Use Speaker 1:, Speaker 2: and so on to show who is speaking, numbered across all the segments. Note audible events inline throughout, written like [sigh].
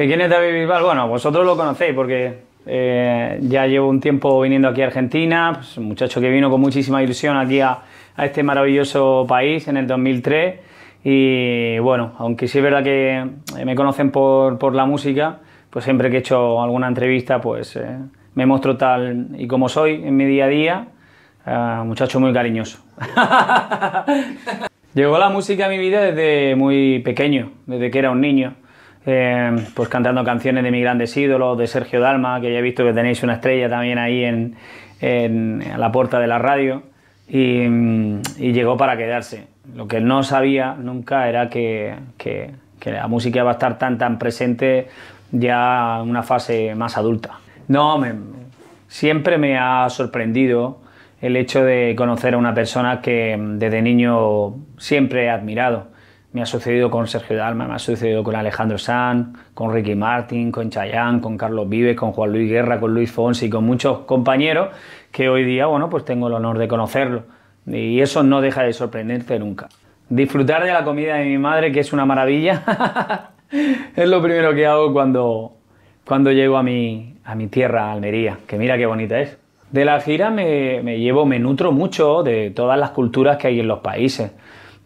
Speaker 1: ¿Que quién es David Bisbal? Bueno, vosotros lo conocéis porque eh, ya llevo un tiempo viniendo aquí a Argentina, pues, un muchacho que vino con muchísima ilusión aquí a, este maravilloso país en el 2003 y bueno, aunque sí es verdad que eh, me conocen por, por la música, pues siempre que he hecho alguna entrevista pues eh, me muestro tal y como soy en mi día a día, muchacho muy cariñoso. [laughs] Llegó la música a mi vida desde muy pequeño, desde que era un niño. Em, pues cantando canciones de mis grandes ídolos, de Sergio Dalma, que ya he visto que tenéis una estrella también ahí en, la puerta de la radio, y, llegó para quedarse. Lo que no sabía nunca era que, la música iba a estar tan, tan presente ya en una fase más adulta. No, me, siempre me ha sorprendido el hecho de conocer a una persona que desde niño siempre he admirado me ha sucedido con Sergio Dalma, me ha sucedido con Alejandro San, con Ricky Martin, con chayán con Carlos Vives, con Juan Luis Guerra, con Luis Fonsi, con muchos compañeros que hoy día, bueno, pues tengo el honor de conocerlo. Y eso no deja de sorprenderte nunca. Disfrutar de la comida de mi madre, que es una maravilla, [laughs] es lo primero que hago cuando, cuando llego a mi, a mi tierra, Almería, que mira qué bonita es. De la gira me, me llevo, me nutro mucho de todas las culturas que hay en los países.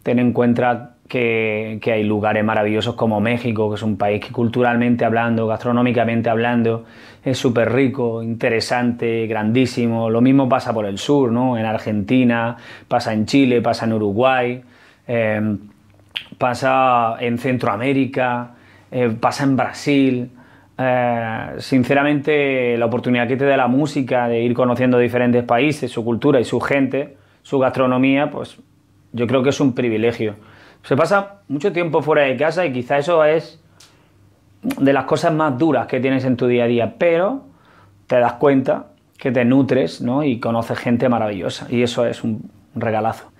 Speaker 1: Ten en cuenta que, hay lugares maravillosos como México, que es un país que culturalmente hablando, gastronómicamente hablando, es súper rico, interesante, grandísimo. Lo mismo pasa por el sur, ¿no? En Argentina, pasa en Chile, pasa en Uruguay, em, pasa en Centroamérica, eh, pasa en Brasil. Eh, sinceramente, la oportunidad que te da la música de ir conociendo diferentes países, su cultura y su gente, su gastronomía, pues yo creo que es un privilegio se pasa mucho tiempo fuera de casa y quizá eso es de las cosas más duras que tienes en tu día a día, pero te das cuenta que te nutres ¿no? y conoces gente maravillosa y eso es un regalazo.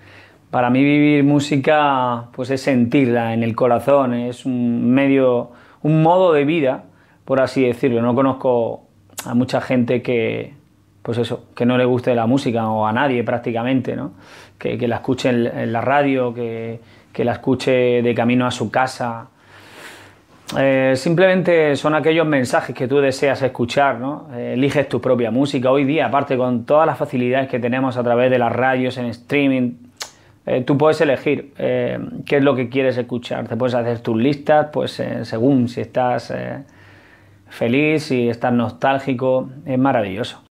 Speaker 1: Para mí vivir música pues es sentirla en el corazón, es un medio, un modo de vida, por así decirlo. No conozco a mucha gente que, pues eso, que no le guste la música o a nadie prácticamente, ¿no? que, la escuche en, en la radio, que, que la escuche de camino a su casa. Eh, simplemente son aquellos mensajes que tú deseas escuchar, ¿no? Eh, eliges tu propia música. Hoy día, aparte con todas las facilidades que tenemos a través de las radios, en streaming, eh, tú puedes elegir qué es lo que quieres escuchar. Te puedes hacer tus listas, pues según si estás feliz, si estás nostálgico. Es maravilloso.